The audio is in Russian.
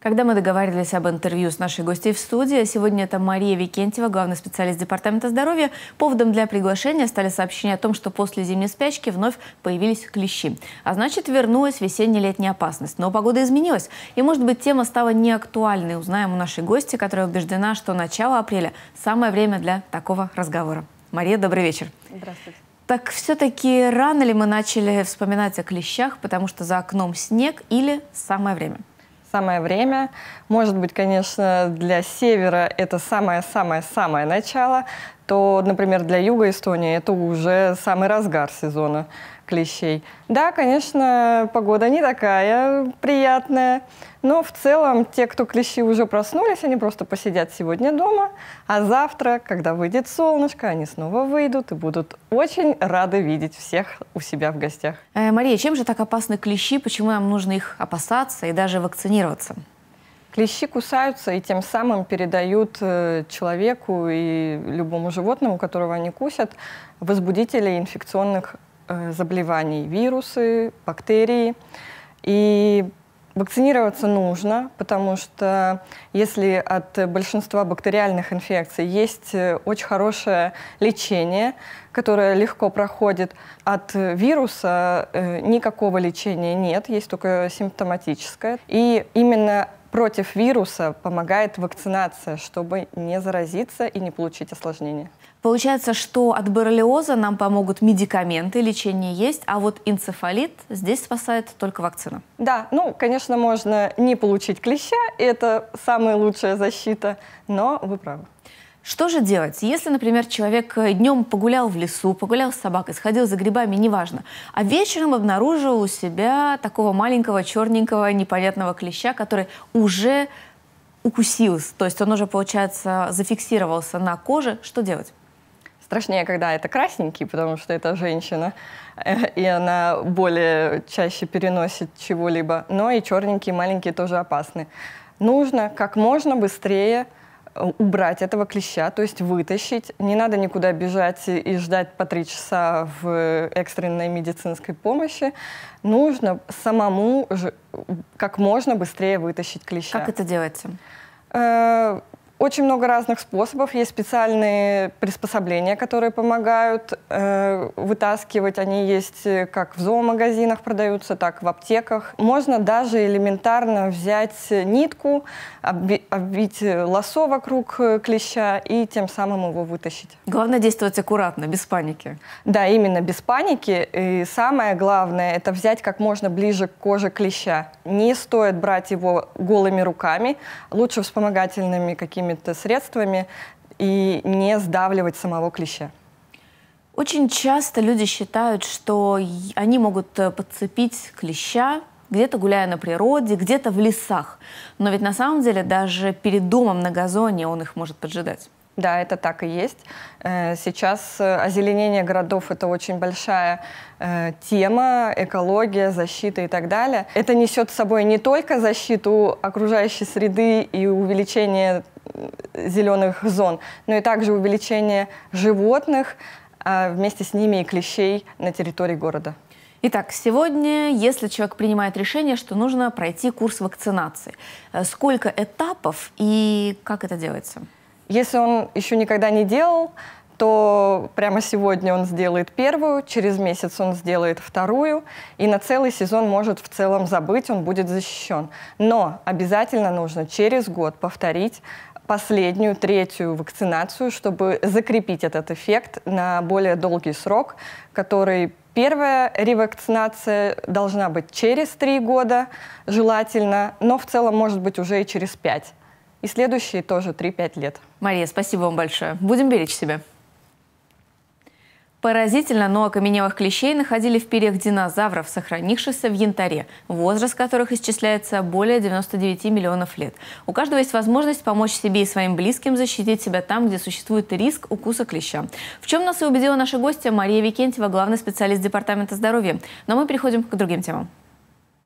Когда мы договаривались об интервью с нашей гостей в студии, а сегодня это Мария Викентьева, главный специалист Департамента здоровья. Поводом для приглашения стали сообщения о том, что после зимней спячки вновь появились клещи. А значит, вернулась весенне-летняя опасность. Но погода изменилась, и, может быть, тема стала неактуальной. Узнаем у нашей гости, которая убеждена, что начало апреля – самое время для такого разговора. Мария, добрый вечер. Здравствуйте. Так все-таки рано ли мы начали вспоминать о клещах, потому что за окном снег или самое время? – самое время. Может быть, конечно, для севера это самое-самое-самое начало, то, например, для юга Эстонии это уже самый разгар сезона клещей. Да, конечно, погода не такая приятная, но в целом те, кто клещи уже проснулись, они просто посидят сегодня дома, а завтра, когда выйдет солнышко, они снова выйдут и будут очень рады видеть всех у себя в гостях. Э, Мария, чем же так опасны клещи, почему нам нужно их опасаться и даже вакцинироваться? Клещи кусаются и тем самым передают э, человеку и любому животному, которого они кусят, возбудители инфекционных э, заболеваний, вирусы, бактерии. И Вакцинироваться нужно, потому что если от большинства бактериальных инфекций есть э, очень хорошее лечение, которое легко проходит, от вируса никакого лечения нет, есть только симптоматическое. И именно против вируса помогает вакцинация, чтобы не заразиться и не получить осложнения. Получается, что от боррелиоза нам помогут медикаменты, лечение есть, а вот энцефалит здесь спасает только вакцина. Да, ну, конечно, можно не получить клеща, это самая лучшая защита, но вы правы. Что же делать, если, например, человек э, днем погулял в лесу, погулял с собакой, сходил за грибами, неважно, а вечером обнаружил у себя такого маленького черненького непонятного клеща, который уже укусился, то есть он уже, получается, зафиксировался на коже, что делать? Страшнее, когда это красненький, потому что это женщина, э, и она более чаще переносит чего-либо. Но и черненькие, маленькие тоже опасны. Нужно как можно быстрее – убрать этого клеща, то есть вытащить. Не надо никуда бежать и ждать по три часа в экстренной медицинской помощи. Нужно самому как можно быстрее вытащить клеща. Как это делается? Э, очень много разных способов. Есть специальные приспособления, которые помогают э, вытаскивать. Они есть э, как в зоомагазинах продаются, так в аптеках. Можно даже элементарно взять нитку, обби оббить лосо вокруг э, клеща и тем самым его вытащить. Главное действовать аккуратно, без паники. Да, именно без паники. И самое главное – это взять как можно ближе к коже клеща. Не стоит брать его голыми руками, лучше вспомогательными какими какими-то средствами и не сдавливать самого клеща. Очень часто люди считают, что они могут э, подцепить клеща, где-то гуляя на природе, где-то в лесах. Но ведь на самом деле даже перед домом на газоне он их может поджидать. Да, это так и есть. Э, сейчас э, озеленение городов – это очень большая тема, экология, защита и так далее. Это несет с собой не только защиту окружающей среды и увеличение зеленых зон, но и также увеличение животных, а вместе с ними и клещей на территории города. Итак, сегодня, если человек принимает решение, что нужно пройти курс вакцинации, э, сколько этапов и как это делается? Если он еще никогда не делал, то прямо сегодня он сделает первую, через месяц он сделает вторую, и на целый сезон может в целом забыть, он будет защищен. Но обязательно нужно через год повторить последнюю, третью вакцинацию, чтобы закрепить этот эффект на более долгий срок, который Первая ревакцинация должна быть через три года, желательно, но в целом может быть уже и через пять. И следующие тоже 3-5 лет. Мария, спасибо вам большое. Будем беречь себя. Поразительно, но окаменелых клещей находили в перьях динозавров, сохранившихся в янтаре, возраст которых исчисляется более 99 миллионов лет. У каждого есть возможность помочь себе и своим близким защитить себя там, где существует риск укуса клеща. В чем нас и убедила наша гостья Мария Викентьева, главный специалист Департамента здоровья. Но мы переходим к другим темам.